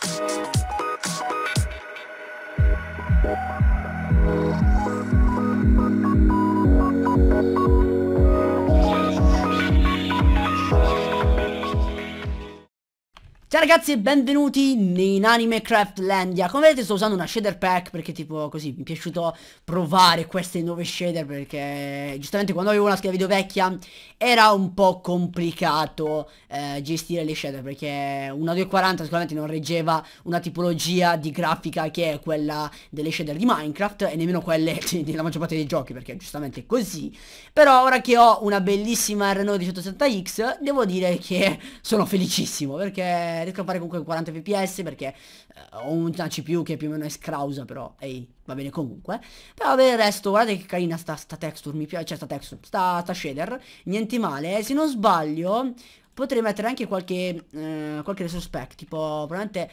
Thank you. ragazzi e benvenuti in Anime Craftlandia Come vedete sto usando una shader pack perché tipo così mi è piaciuto provare queste nuove shader Perché giustamente quando avevo una scheda video vecchia era un po' complicato eh, gestire le shader Perché una 240 sicuramente non reggeva una tipologia di grafica che è quella delle shader di Minecraft E nemmeno quelle della maggior parte dei giochi perché giustamente così Però ora che ho una bellissima R9 1870X devo dire che sono felicissimo perché riesco a fare comunque 40 fps perché eh, ho una CPU che più o meno è scrausa però, ehi, va bene comunque. Però per il resto, guardate che carina sta, sta texture, mi piace, cioè sta texture, sta, sta shader, niente male. Se non sbaglio, potrei mettere anche qualche, eh, qualche resource tipo probabilmente...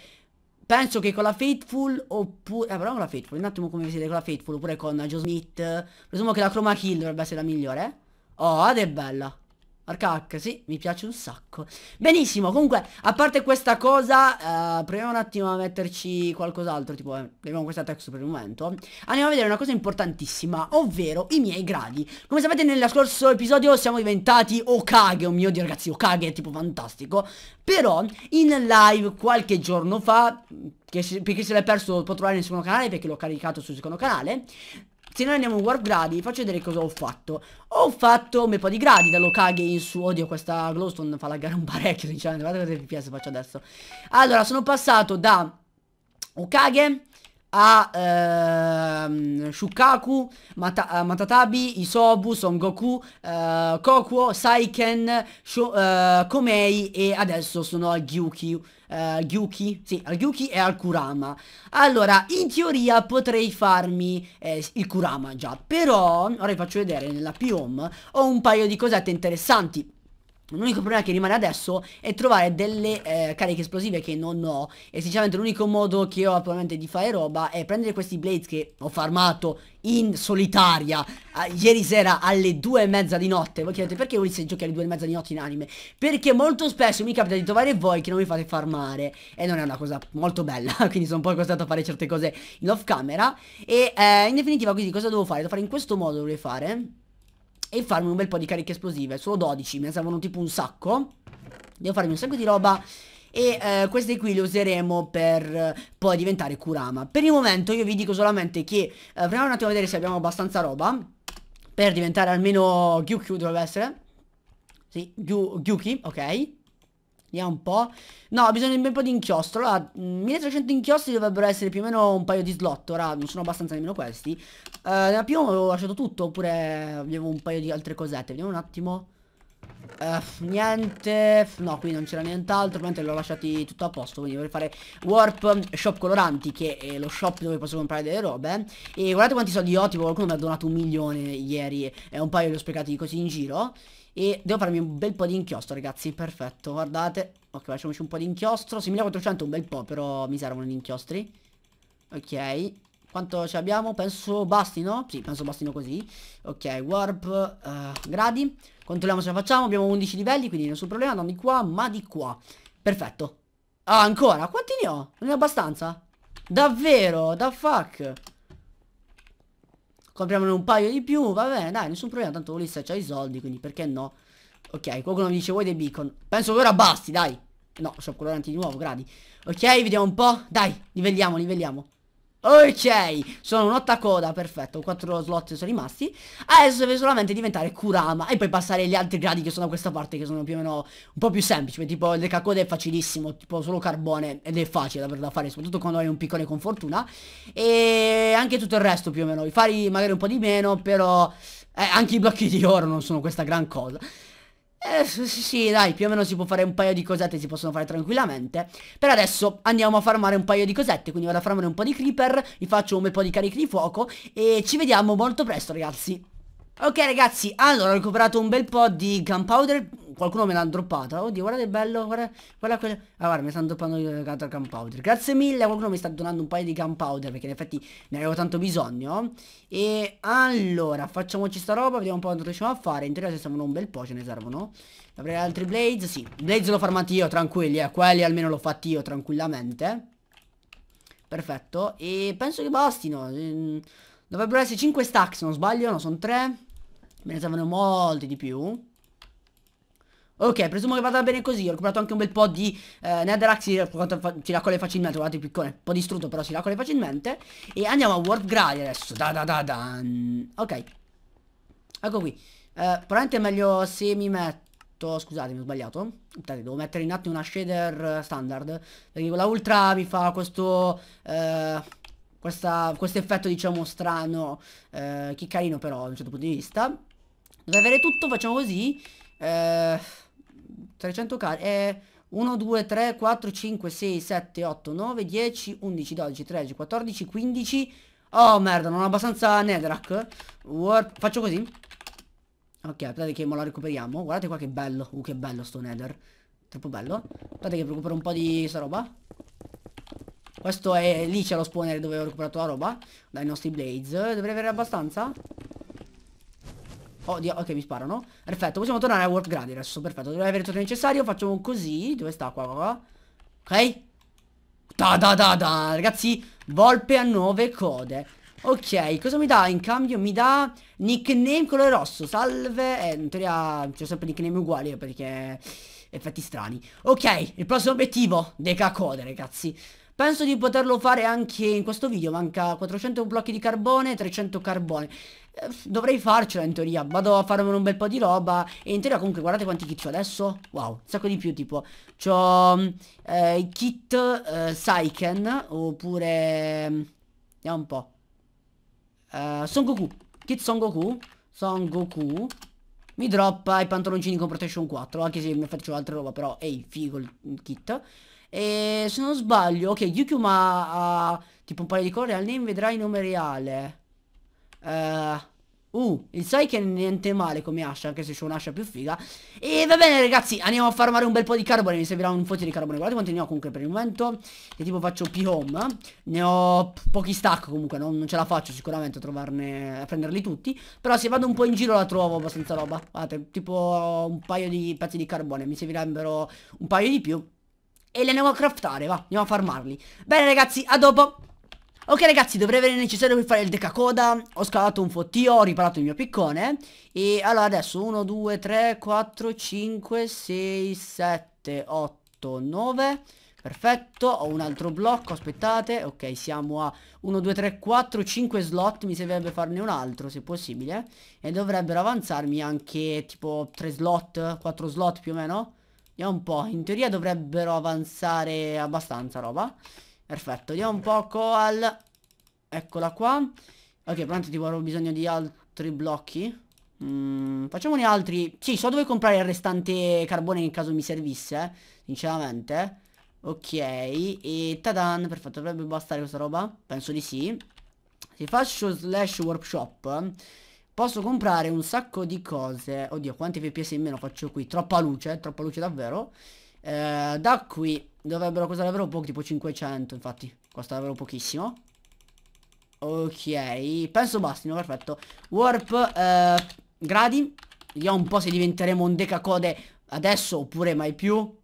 Penso che con la Faithful oppure... Eh, proviamo con la Faithful, un attimo come vedete con la Faithful oppure con Joe Smith. Presumo che la Chroma Kill dovrebbe essere la migliore. Oh, ed è bella. Arcac, sì, mi piace un sacco. Benissimo, comunque, a parte questa cosa, eh, proviamo un attimo a metterci qualcos'altro, tipo, eh, abbiamo questa texture per il momento. Andiamo a vedere una cosa importantissima, ovvero i miei gradi. Come sapete, nello scorso episodio siamo diventati Okage, oh mio dio ragazzi, Okage è tipo fantastico. Però, in live qualche giorno fa, che per chi se l'è perso lo può trovare nel secondo canale perché l'ho caricato sul secondo canale se noi andiamo in warp gradi Faccio vedere cosa ho fatto Ho fatto un bel po' di gradi dallo Kage in su Oddio questa glowstone fa laggare un parecchio Diciamo Guardate cosa FPS faccio adesso Allora sono passato da Okage a ehm, Shukaku, Mata eh, Matatabi, Isobu, Son Goku, eh, Kokuo, Saiken, Sho eh, Komei e adesso sono al Gyuki. Eh, Gyuki, sì, al Gyuki e al Kurama. Allora, in teoria potrei farmi eh, il Kurama già, però ora vi faccio vedere nella P-Home ho un paio di cosette interessanti. L'unico problema che rimane adesso è trovare delle eh, cariche esplosive che non ho E sinceramente l'unico modo che ho attualmente di fare roba è prendere questi blades che ho farmato in solitaria eh, Ieri sera alle due e mezza di notte Voi chiedete perché Ulisse giochi alle due e mezza di notte in anime? Perché molto spesso mi capita di trovare voi che non mi fate farmare E non è una cosa molto bella Quindi sono un po' costretto a fare certe cose in off camera E eh, in definitiva quindi cosa devo fare? Devo fare in questo modo dovrei fare e farmi un bel po' di cariche esplosive Solo 12, mi servono tipo un sacco Devo farmi un sacco di roba e eh, queste qui le useremo per eh, poi diventare Kurama Per il momento io vi dico solamente che eh, Proviamo un attimo a vedere se abbiamo abbastanza roba Per diventare almeno Gyukyu dovrebbe essere Sì, Gyu, Gyuki, ok Vediamo un po'. No, ho bisogno di un po' di inchiostro. Allora, 1300 mm, inchiostri dovrebbero essere più o meno un paio di slot. Ora non sono abbastanza nemmeno questi. Uh, nella prima avevo lasciato tutto, oppure avevo un paio di altre cosette. Vediamo un attimo. Uh, niente No qui non c'era nient'altro Ovviamente l'ho lasciati tutto a posto Quindi dovrei fare Warp Shop Coloranti Che è lo shop dove posso comprare delle robe E guardate quanti soldi ho Tipo qualcuno mi ha donato un milione ieri E un paio li ho sprecati così in giro e devo farmi un bel po' di inchiostro ragazzi Perfetto guardate Ok facciamoci un po' di inchiostro 6400 è un bel po' però mi servono gli inchiostri Ok Quanto ce abbiamo? Penso bastino Sì penso bastino così Ok warp uh, gradi Controlliamo ce la facciamo Abbiamo 11 livelli quindi nessun problema Non di qua ma di qua Perfetto Ah ancora quanti ne ho? Non ne ho abbastanza? Davvero? Da fuck compriamone un paio di più, va bene, dai, nessun problema, tanto Ulisse c'ha i soldi, quindi perché no? Ok, qualcuno mi dice vuoi dei beacon? Penso che ora basti, dai. No, sono coloranti di nuovo, gradi. Ok, vediamo un po'. Dai, livelliamo, livelliamo. Ok, sono un ottacoda, perfetto, 4 slot sono rimasti Adesso deve solamente diventare Kurama E poi passare gli altri gradi che sono da questa parte Che sono più o meno un po' più semplici Tipo il Dekakoda è facilissimo, tipo solo carbone Ed è facile da, da fare, soprattutto quando hai un piccone con fortuna E anche tutto il resto più o meno I fari magari un po' di meno, però eh, anche i blocchi di oro non sono questa gran cosa eh, sì, sì, dai, più o meno si può fare un paio di cosette, si possono fare tranquillamente. Per adesso andiamo a farmare un paio di cosette, quindi vado a farmare un po' di creeper, vi faccio un bel po' di carichi di fuoco e ci vediamo molto presto, ragazzi. Ok ragazzi, allora ho recuperato un bel po' di gunpowder Qualcuno me l'ha droppata Oddio, guardate che bello, guarda, guarda quello Ah guarda, mi stanno droppando il eh, gunpowder Grazie mille, qualcuno mi sta donando un paio di gunpowder Perché in effetti ne avevo tanto bisogno E allora, facciamoci sta roba Vediamo un po' quanto riusciamo a fare In teoria se servono un bel po', ce ne servono Avrei altri blaze? Sì, blaze l'ho farmati io, tranquilli eh Quelli almeno l'ho fatti io, tranquillamente Perfetto E penso che bastino ehm, Dovrebbero essere 5 stack se non sbaglio, no, sono 3 Me ne servono molti di più Ok, presumo che vada bene così. Ho comprato anche un bel po' di eh, netherrack, si, si raccoglie facilmente, guardate il piccone, un po' distrutto però si raccoglie facilmente. E andiamo a World Grail adesso. Da da da da. Ok. Ecco qui. Eh, probabilmente è meglio se mi metto... Scusatemi, ho sbagliato. Aspettate, devo mettere in atto una shader standard. Perché con la ultra mi fa questo... Eh, questo effetto diciamo strano eh, che carino però da un certo punto di vista Deve avere tutto, facciamo così. Eh, 300 cariche. Eh, 1, 2, 3, 4, 5, 6, 7, 8, 9, 10, 11, 12, 13, 14, 15. Oh merda, non ho abbastanza netherrack. Warp. Faccio così. Ok, aspettate che me la recuperiamo. Guardate qua che bello. Uh, che bello sto nether. Troppo bello. Aspettate che recupero un po' di sta roba. Questo è... Lì c'è lo spawner dove ho recuperato la roba. Dai nostri blades. Dovrei avere abbastanza. Oddio, ok, mi sparano. Perfetto, possiamo tornare a work gradi adesso, perfetto. Dovrei avere tutto il necessario, facciamo così. Dove sta? Qua, qua, qua. Ok. Da, da, da, da, ragazzi, volpe a nove code. Ok, cosa mi dà in cambio? Mi dà nickname colore rosso, salve. Eh, in teoria c'è sempre nickname uguali eh, perché effetti strani. Ok, il prossimo obiettivo, deca code, ragazzi. Penso di poterlo fare anche in questo video, manca 400 blocchi di carbone, 300 carbone. Ehm, dovrei farcela in teoria Vado a farmi un bel po' di roba E in teoria comunque guardate quanti kit ho adesso Wow, un sacco di più tipo C'ho mm, eh, kit eh, Saiken Oppure mm, Vediamo un po' eh, Son Goku Kit Son Goku Son Goku mi droppa i pantaloncini con Protection 4 Anche se mi faccio altre roba però Ehi, hey, figo il kit E se non sbaglio Ok, Yukium ha, ha tipo un paio di core Al name vedrai il nome reale Uh, uh il Saiken è niente male come ascia, anche se c'è un'ascia più figa. E va bene ragazzi, andiamo a farmare un bel po' di carbone, mi servirà un fottio di carbone. Guardate quanti ne ho comunque per il momento. Che tipo faccio P-Home. Ne ho pochi stack comunque, no? non ce la faccio sicuramente a trovarne, a prenderli tutti. Però se vado un po' in giro la trovo abbastanza roba. Guardate, tipo un paio di pezzi di carbone, mi servirebbero un paio di più. E le andiamo a craftare, va, andiamo a farmarli. Bene ragazzi, a dopo! Ok ragazzi, dovrei avere il necessario per fare il decacoda. Ho scalato un fottio, ho riparato il mio piccone. E allora adesso 1, 2, 3, 4, 5, 6, 7, 8, 9. Perfetto, ho un altro blocco, aspettate. Ok, siamo a 1, 2, 3, 4, 5 slot. Mi servirebbe farne un altro, se possibile. E dovrebbero avanzarmi anche tipo 3 slot, 4 slot più o meno. Vediamo un po', in teoria dovrebbero avanzare abbastanza roba. Perfetto, vediamo un po' Coal. Eccola qua. Ok, pronto, tipo avrò bisogno di altri blocchi. Mm, facciamone altri. Sì, so dove comprare il restante carbone in caso mi servisse, eh, sinceramente. Ok, e tadan, perfetto, dovrebbe bastare questa roba? Penso di sì. Se faccio slash workshop, posso comprare un sacco di cose. Oddio, quanti fps in meno faccio qui? Troppa luce, troppa luce davvero. Eh, da qui dovrebbero costare davvero poco, tipo 500 infatti. Costa davvero pochissimo. Ok, penso bastino, perfetto. Warp, eh, gradi. Vediamo un po' se diventeremo un decacode adesso oppure mai più.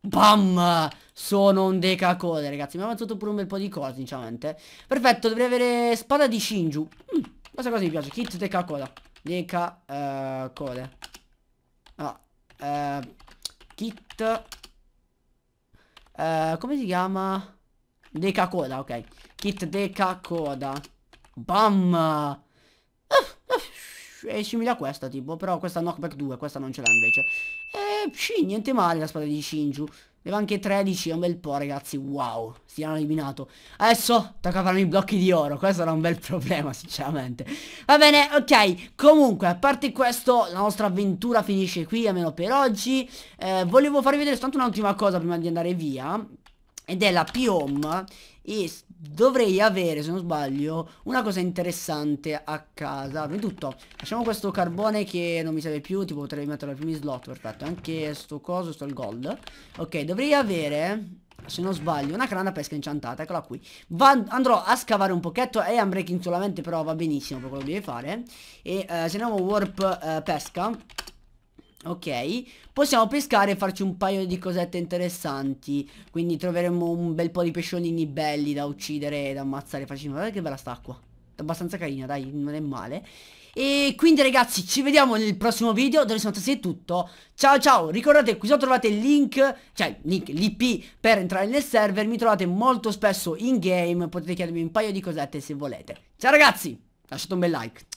Bam! Sono un decacode, ragazzi. Mi ha avanzato pure un bel po' di cose, sinceramente. Perfetto, dovrei avere spada di Shinju. Mm, questa cosa mi piace. Kit decacode. Decacode. Eh, uh, ah, eh, Kit eh, Come si chiama? Deca coda, ok Kit deca coda Bam eh, eh, È simile a questa tipo Però questa knockback 2 Questa non ce l'ha invece E eh, sì, niente male la spada di Shinju Leva anche 13, è un bel po' ragazzi, wow, si hanno eliminato. Adesso tocca farmi i blocchi di oro, questo era un bel problema sinceramente. Va bene, ok, comunque, a parte questo, la nostra avventura finisce qui, almeno per oggi. Eh, volevo farvi vedere soltanto un'ultima cosa prima di andare via, ed è la Piom, e dovrei avere, se non sbaglio, una cosa interessante a casa. Prima di tutto, facciamo questo carbone che non mi serve più, tipo potrei metterlo ai primi slot, perfetto. Anche sto coso, sto il gold. Ok, dovrei avere, se non sbaglio, una crana pesca incantada, eccola qui. Va, andrò a scavare un pochetto e unbreaking solamente, però va benissimo per quello che deve fare. E eh, se andiamo warp eh, pesca... Ok, possiamo pescare e farci un paio di cosette interessanti Quindi troveremo un bel po' di pesciolini belli da uccidere e da ammazzare facilmente Guardate che bella è Abbastanza carina, dai, non è male e quindi ragazzi ci vediamo nel prossimo video Dove sono è tutto Ciao ciao Ricordate qui sotto trovate il link Cioè link, l'IP per entrare nel server Mi trovate molto spesso in game Potete chiedermi un paio di cosette se volete Ciao ragazzi Lasciate un bel like